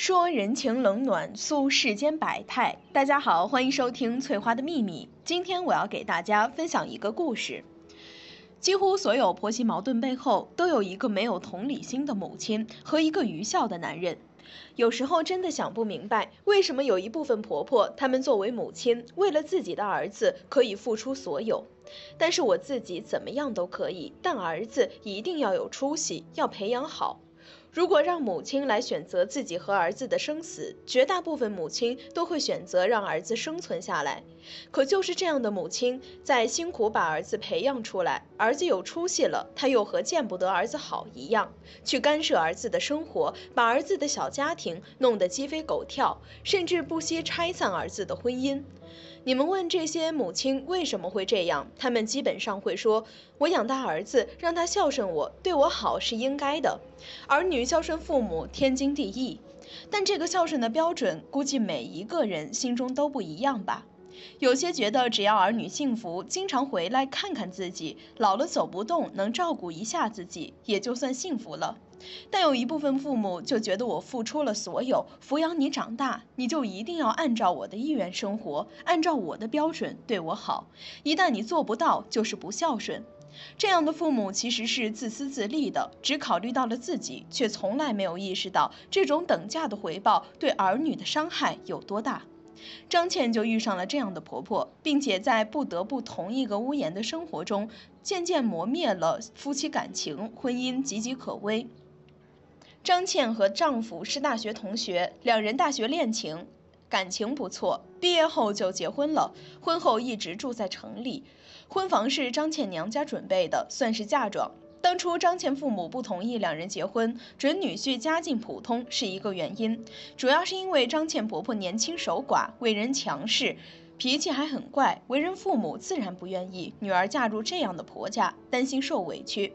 说人情冷暖，诉世间百态。大家好，欢迎收听《翠花的秘密》。今天我要给大家分享一个故事。几乎所有婆媳矛盾背后，都有一个没有同理心的母亲和一个愚孝的男人。有时候真的想不明白，为什么有一部分婆婆，她们作为母亲，为了自己的儿子可以付出所有。但是我自己怎么样都可以，但儿子一定要有出息，要培养好。如果让母亲来选择自己和儿子的生死，绝大部分母亲都会选择让儿子生存下来。可就是这样的母亲，在辛苦把儿子培养出来，儿子有出息了，她又和见不得儿子好一样，去干涉儿子的生活，把儿子的小家庭弄得鸡飞狗跳，甚至不惜拆散儿子的婚姻。你们问这些母亲为什么会这样，他们基本上会说：“我养大儿子，让他孝顺我，对我好是应该的，儿女孝顺父母天经地义。”但这个孝顺的标准，估计每一个人心中都不一样吧。有些觉得只要儿女幸福，经常回来看看自己，老了走不动能照顾一下自己，也就算幸福了。但有一部分父母就觉得我付出了所有抚养你长大，你就一定要按照我的意愿生活，按照我的标准对我好。一旦你做不到，就是不孝顺。这样的父母其实是自私自利的，只考虑到了自己，却从来没有意识到这种等价的回报对儿女的伤害有多大。张倩就遇上了这样的婆婆，并且在不得不同一个屋檐的生活中，渐渐磨灭了夫妻感情，婚姻岌岌可危。张倩和丈夫是大学同学，两人大学恋情，感情不错，毕业后就结婚了。婚后一直住在城里，婚房是张倩娘家准备的，算是嫁妆。当初张倩父母不同意两人结婚，准女婿家境普通是一个原因，主要是因为张倩婆婆年轻守寡，为人强势，脾气还很怪，为人父母自然不愿意女儿嫁入这样的婆家，担心受委屈。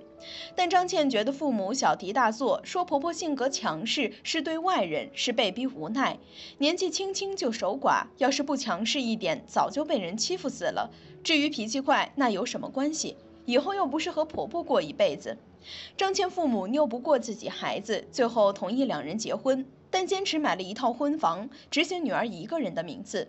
但张倩觉得父母小题大做，说婆婆性格强势是对外人，是被逼无奈。年纪轻轻就守寡，要是不强势一点，早就被人欺负死了。至于脾气怪，那有什么关系？以后又不是和婆婆过一辈子，张倩父母拗不过自己孩子，最后同意两人结婚，但坚持买了一套婚房，执行女儿一个人的名字。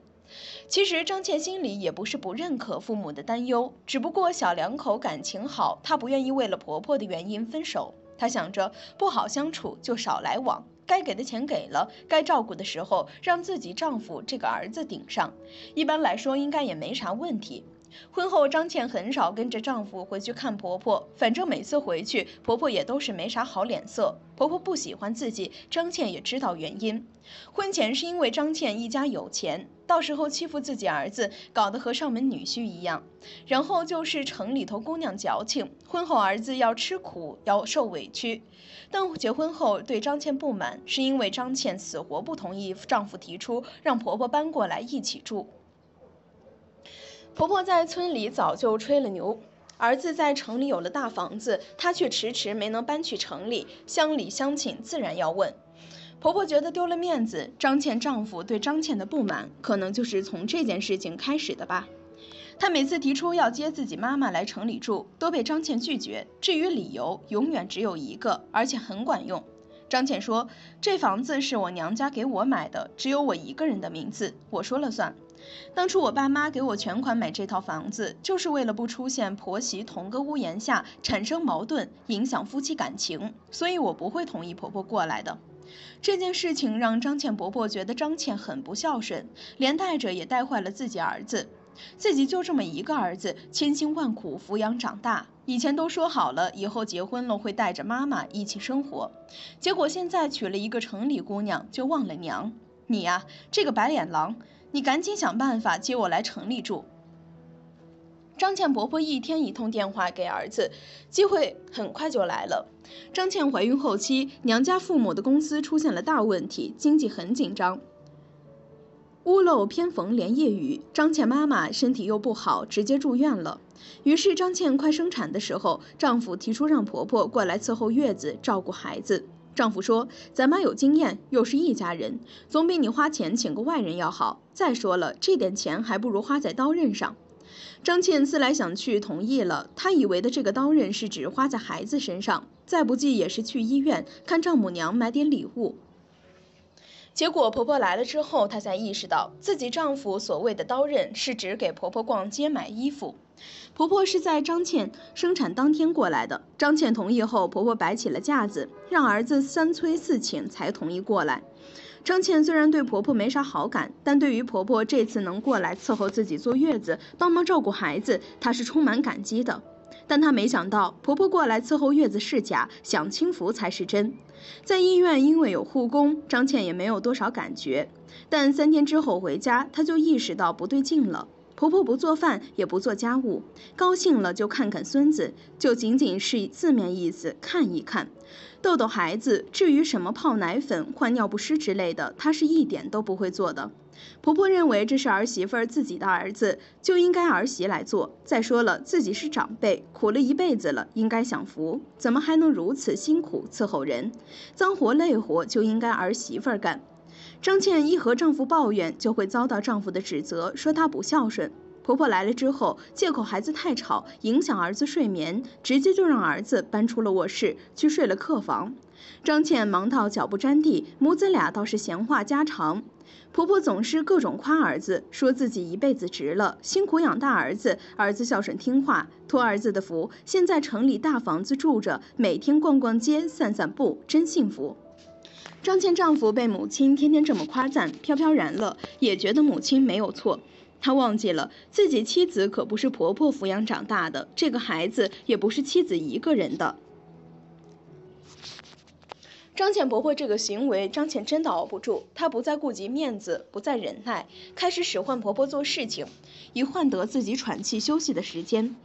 其实张倩心里也不是不认可父母的担忧，只不过小两口感情好，她不愿意为了婆婆的原因分手。她想着不好相处就少来往，该给的钱给了，该照顾的时候让自己丈夫这个儿子顶上，一般来说应该也没啥问题。婚后，张倩很少跟着丈夫回去看婆婆。反正每次回去，婆婆也都是没啥好脸色。婆婆不喜欢自己，张倩也知道原因。婚前是因为张倩一家有钱，到时候欺负自己儿子，搞得和上门女婿一样。然后就是城里头姑娘矫情，婚后儿子要吃苦，要受委屈。但结婚后对张倩不满，是因为张倩死活不同意丈夫提出让婆婆搬过来一起住。婆婆在村里早就吹了牛，儿子在城里有了大房子，她却迟迟没能搬去城里。乡里乡亲自然要问，婆婆觉得丢了面子。张倩丈夫对张倩的不满，可能就是从这件事情开始的吧。她每次提出要接自己妈妈来城里住，都被张倩拒绝。至于理由，永远只有一个，而且很管用。张倩说：“这房子是我娘家给我买的，只有我一个人的名字，我说了算。”当初我爸妈给我全款买这套房子，就是为了不出现婆媳同个屋檐下产生矛盾，影响夫妻感情，所以我不会同意婆婆过来的。这件事情让张倩婆婆觉得张倩很不孝顺，连带着也带坏了自己儿子。自己就这么一个儿子，千辛万苦抚养长大，以前都说好了，以后结婚了会带着妈妈一起生活，结果现在娶了一个城里姑娘就忘了娘。你呀，这个白脸狼！你赶紧想办法接我来城里住。张倩婆婆一天一通电话给儿子，机会很快就来了。张倩怀孕后期，娘家父母的公司出现了大问题，经济很紧张。屋漏偏逢连夜雨，张倩妈妈身体又不好，直接住院了。于是张倩快生产的时候，丈夫提出让婆婆过来伺候月子，照顾孩子。丈夫说：“咱妈有经验，又是一家人，总比你花钱请个外人要好。再说了，这点钱还不如花在刀刃上。”张倩思来想去，同意了。她以为的这个刀刃是指花在孩子身上，再不济也是去医院看丈母娘，买点礼物。结果婆婆来了之后，她才意识到自己丈夫所谓的“刀刃”是指给婆婆逛街买衣服。婆婆是在张倩生产当天过来的，张倩同意后，婆婆摆起了架子，让儿子三催四请才同意过来。张倩虽然对婆婆没啥好感，但对于婆婆这次能过来伺候自己坐月子，帮忙照顾孩子，她是充满感激的。但她没想到，婆婆过来伺候月子是假，享清福才是真。在医院，因为有护工，张倩也没有多少感觉。但三天之后回家，她就意识到不对劲了。婆婆不做饭，也不做家务，高兴了就看看孙子，就仅仅是字面意思看一看，逗逗孩子。至于什么泡奶粉、换尿不湿之类的，她是一点都不会做的。婆婆认为这是儿媳妇儿自己的儿子，就应该儿媳来做。再说了，自己是长辈，苦了一辈子了，应该享福，怎么还能如此辛苦伺候人？脏活累活就应该儿媳妇儿干。张倩一和丈夫抱怨，就会遭到丈夫的指责，说她不孝顺。婆婆来了之后，借口孩子太吵，影响儿子睡眠，直接就让儿子搬出了卧室，去睡了客房。张倩忙到脚不沾地，母子俩倒是闲话家常。婆婆总是各种夸儿子，说自己一辈子值了，辛苦养大儿子，儿子孝顺听话，托儿子的福，现在城里大房子住着，每天逛逛街、散散步，真幸福。张倩丈夫被母亲天天这么夸赞，飘飘然了，也觉得母亲没有错。他忘记了自己妻子可不是婆婆抚养长大的，这个孩子也不是妻子一个人的。张浅婆婆这个行为，张浅真的熬不住，她不再顾及面子，不再忍耐，开始使唤婆婆做事情，以换得自己喘气休息的时间。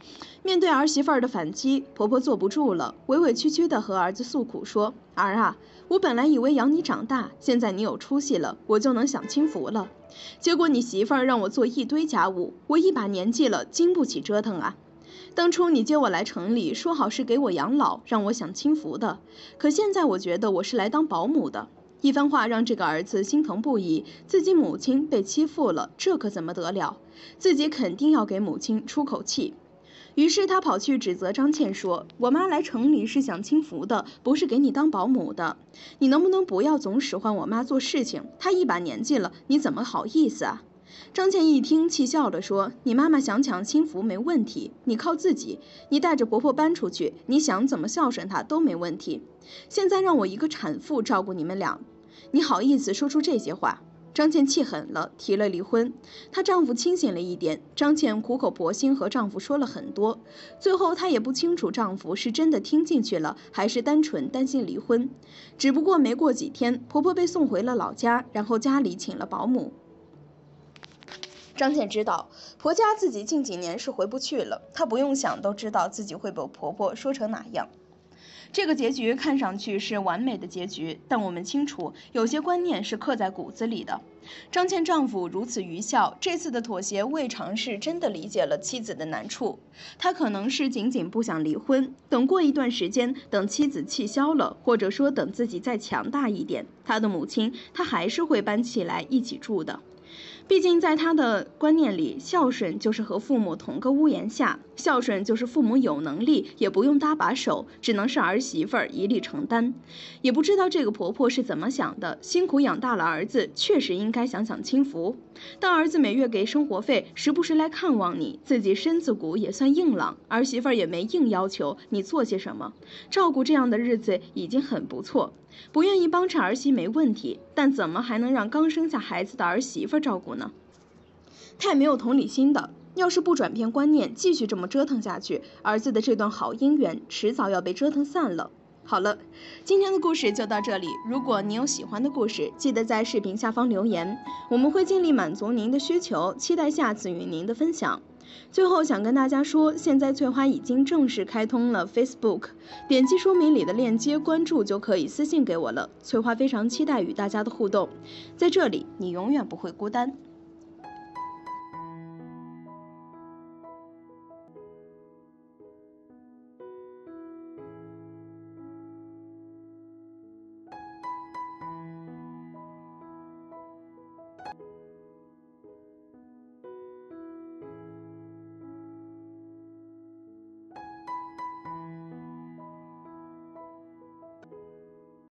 面对儿媳妇儿的反击，婆婆坐不住了，委委屈屈地和儿子诉苦说：“儿啊，我本来以为养你长大，现在你有出息了，我就能享清福了，结果你媳妇儿让我做一堆家务，我一把年纪了，经不起折腾啊。”当初你接我来城里，说好是给我养老，让我享清福的。可现在我觉得我是来当保姆的。一番话让这个儿子心疼不已，自己母亲被欺负了，这可怎么得了？自己肯定要给母亲出口气。于是他跑去指责张倩说：“我妈来城里是享清福的，不是给你当保姆的。你能不能不要总使唤我妈做事情？她一把年纪了，你怎么好意思啊？”张倩一听，气笑了，说：“你妈妈想抢亲福没问题，你靠自己，你带着婆婆搬出去，你想怎么孝顺她都没问题。现在让我一个产妇照顾你们俩，你好意思说出这些话？”张倩气狠了，提了离婚。她丈夫清醒了一点，张倩苦口婆心和丈夫说了很多，最后她也不清楚丈夫是真的听进去了，还是单纯担心离婚。只不过没过几天，婆婆被送回了老家，然后家里请了保姆。张倩知道，婆家自己近几年是回不去了。她不用想都知道自己会被婆婆说成哪样。这个结局看上去是完美的结局，但我们清楚，有些观念是刻在骨子里的。张倩丈夫如此愚孝，这次的妥协未尝是真的理解了妻子的难处。他可能是仅仅不想离婚，等过一段时间，等妻子气消了，或者说等自己再强大一点，他的母亲他还是会搬起来一起住的。毕竟，在他的观念里，孝顺就是和父母同个屋檐下，孝顺就是父母有能力也不用搭把手，只能是儿媳妇儿一力承担。也不知道这个婆婆是怎么想的，辛苦养大了儿子，确实应该享享清福。但儿子每月给生活费，时不时来看望你，自己身子骨也算硬朗，儿媳妇儿也没硬要求你做些什么，照顾这样的日子已经很不错。不愿意帮衬儿媳没问题，但怎么还能让刚生下孩子的儿媳妇照顾？呢，太没有同理心的。要是不转变观念，继续这么折腾下去，儿子的这段好姻缘迟早要被折腾散了。好了，今天的故事就到这里。如果您有喜欢的故事，记得在视频下方留言，我们会尽力满足您的需求。期待下次与您的分享。最后想跟大家说，现在翠花已经正式开通了 Facebook，点击说明里的链接关注就可以私信给我了。翠花非常期待与大家的互动，在这里你永远不会孤单。